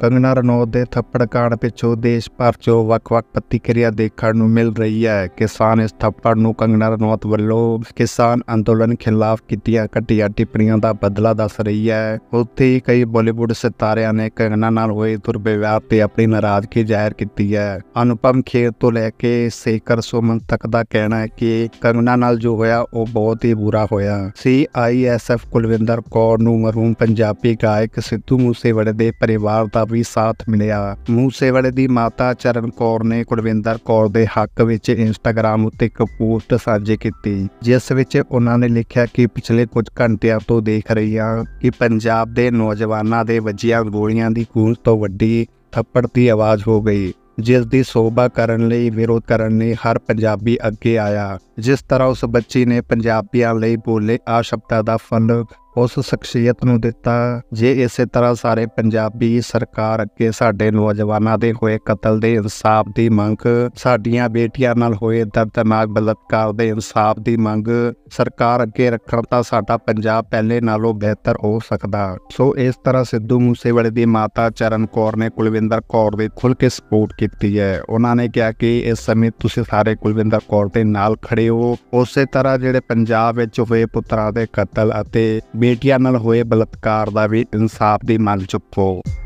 ਕੰਗਨਾ ਰਣੌਤ ਦੇ ਥੱਪੜ ਕਾਣ ਪਿੱਛੋਂ ਦੇਸ਼ ਭਰ 'ਚ ਵੱਖ-ਵੱਖ ਪ੍ਰਤੀਕਿਰਿਆ ਦੇਖਣ ਨੂੰ ਮਿਲ ਰਹੀ ਹੈ ਕਿਸਾਨ ਇਸ ਥੱਪੜ ਨੂੰ ਕੰਗਨਾ ਰਣੌਤ ਵੱਲੋਂ ਕਿਸਾਨ ਅੰਦੋਲਨ ਖਿਲਾਫ ਕੀਤੀਆਂ ਘਟੀਆਂ ਟਿੱਪਣੀਆਂ ਦਾ ਬਦਲਾ ਦੱਸ ਰਹੀ ਹੈ ਉੱਥੇ ਹੀ ਕਈ ਬਾਲੀਵੁੱਡ ਸਿਤਾਰਿਆਂ ਨੇ ਕੰਗਨਾ ਨਾਲ ਹੋਏ ਦੁਰਵਿਵਹਾਰ ਤੇ ਆਪਣੀ ਨਾਰਾਜ਼ਗੀ ਜ਼ਾਹਿਰ ਕੀਤੀ ਹੈ ਅਨੁਪਮ ਖੇਰ ਤੋਂ ਲੈ ਕੇ ਸੇਕਰ ਸੁਮਨ ਤੱਕ ਦਾ ਕਹਿਣਾ ਹੈ ਕਿ ਕੰਗਨਾ ਨਾਲ ਜੋ ਹੋਇਆ ਉਹ ਬਹੁਤ ਹੀ ਬੁਰਾ ਹੋਇਆ ਸੀਆਈਐਸਐਫ ਕੁਲਵਿੰਦਰ ਕੌਰ ਨੂੰ ਮਰਹੂਮ ਪੰਜਾਬੀ ਗਾਇਕ ਸਿੱਧੂ ਮੂਸੇਵਾਲੇ ਦੇ ਪਰਿਵਾਰ ਸਾਹਿਬ ਦਾ ਵੀ ਸਾਥ ਮਿਲਿਆ ਮੂਸੇਵਾਲੇ ਦੀ ਮਾਤਾ ਚਰਨ ਕੌਰ ਨੇ ਕੁਲਵਿੰਦਰ ਕੌਰ ਦੇ ਹੱਕ ਵਿੱਚ ਇੰਸਟਾਗ੍ਰam ਉੱਤੇ ਇੱਕ ਪੋਸਟ ਸਾਂਝੀ ਕੀਤੀ ਜਿਸ ਵਿੱਚ ਉਹਨਾਂ ਨੇ ਲਿਖਿਆ ਕਿ ਪਿਛਲੇ ਕੁਝ ਘੰਟਿਆਂ ਤੋਂ ਦੇਖ ਰਹੀ ਹਾਂ ਕਿ ਪੰਜਾਬ ਦੇ ਨੌਜਵਾਨਾਂ ਦੇ ਵੱਜੀਆਂ ਗੋਲੀਆਂ ਦੀ ਗੂੰਜ ਤੋਂ ਵੱਡੀ ਥੱਪੜ ਦੀ ਆਵਾਜ਼ ਹੋ ਗਈ ਜਿਸ ਦੀ ਸੋਭਾ ਕਰਨ ਲਈ ਵਿਰੋਧ ਕਰਨ ਲਈ ਹਰ ਪੰਜਾਬੀ ਅੱਗੇ ਆਇਆ ਜਿਸ ਤਰ੍ਹਾਂ ਉਸ ਬੱਚੀ ਨੇ ਪੰਜਾਬੀਆਂ ਲਈ ਬੋਲੇ ਆ ਸ਼ਬਦਾਂ ਦਾ ਫਲ ਉਸ ਸ਼ਖਸੀਅਤ ਨੂੰ ਦਿੱਤਾ ਜੇ ਇਸੇ ਤਰ੍ਹਾਂ ਸਾਰੇ ਪੰਜਾਬੀ ਸਰਕਾਰ ਅੱਗੇ ਸਾਡੇ ਨੌਜਵਾਨਾਂ ਦੇ ਹੋਏ ਕਤਲ ਦੇ ਇਨਸਾਫ ਦੀ ਮੰਗ ਸਾਡੀਆਂ ਬੇਟੀਆਂ ਨਾਲ ਹੋਏ ਦਰਦਨਾਕ ਬਲਤਕਾਰ ਦੇ ਇਨਸਾਫ ਦੀ ਮੰਗ ਸਰਕਾਰ ਅੱਗੇ ਰੱਖਣ ਤਾਂ ਸਾਡਾ ਪੰਜਾਬ ਪਹਿਲੇ ਨਾਲੋਂ ਬਿਹਤਰ ਹੋ ਸਕਦਾ ਸੋ ਇਸ ਤਰ੍ਹਾਂ ਸਿੱਧੂ ਮੂਸੇਵਾਲੇ ਦੀ ਮਾਤਾ ਚਰਨ ਕੌਰ ਨੇ ਕੁਲਵਿੰਦਰ ਕੌਰ ਦੇ ਖੁੱਲ ਕੇ ਸਪੋਰਟ ਕੀਤੀ ਹੈ ਉਹਨਾਂ ਨੇ ਕਿਹਾ ਕਿ ਇਸ ਸਮੇਂ ਤੁਸੀਂ ਸਾਰੇ ਕੁਲਵਿੰਦਰ ਕੌਰ ਦੇ ਨਾਲ ਖੜੇ ਹੋ ਉਸੇ ਤਰ੍ਹਾਂ ਜਿਹੜੇ ਪੰਜਾਬ ਵਿੱਚ ਹੋਏ ਪੁੱਤਰਾਂ ਦੇ ਕਤਲ ਅਤੇ ਬੇਟੀਆਂ ਨਾਲ ਹੋਏ ਬਲਤਕਾਰ ਦਾ ਵੀ ਇਨਸਾਫ ਦੀ ਮੰਗ ਚੁੱਕੋ